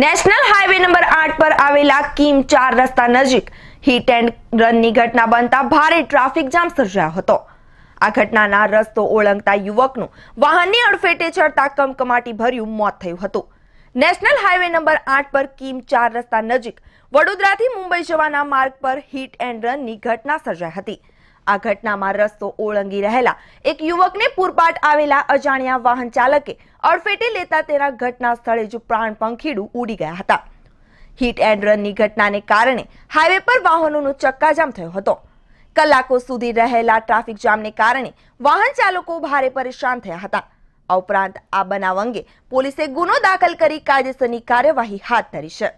national highway number આઠ પર આવેલા કિમ ચાર રસ્તા નજીક હિટ એન્ડ રનની ઘટના બનતા ભારે ટ્રાફિક જામ સર્જાયો હતો આ ઘટનાના રસ્તો ઓળંગતા યુવકનું વાહનની અડફેટે ચડતા કમકમાટી ભર્યું મોત થયું હતું નેશનલ હાઈવે નંબર આઠ પર કિમ ચાર રસ્તા નજીક વડોદરાથી મુંબઈ જવાના માર્ગ પર હિટ એન્ડ રનની ઘટના સર્જાઈ હતી આ ઘટનામાં રસ્તો ઓળંગી રહેલા એક યુવકને પૂરપાટ આવેલા અજાણ્યા વાહન ચાલકે અડફેટે લેતા તેના ઘટના સ્થળે જ પ્રાણ પંખીડું ઉડી ગયા હતા હિટ એન્ડ રનની ઘટનાને કારણે હાઈવે પર વાહનોનો ચક્કાજામ થયો હતો કલાકો સુધી રહેલા ટ્રાફિક જામને કારણે વાહન ચાલકો ભારે પરેશાન થયા હતા આ ઉપરાંત આ બનાવ અંગે પોલીસે ગુનો દાખલ કરી કાયદેસરની કાર્યવાહી હાથ ધરી છે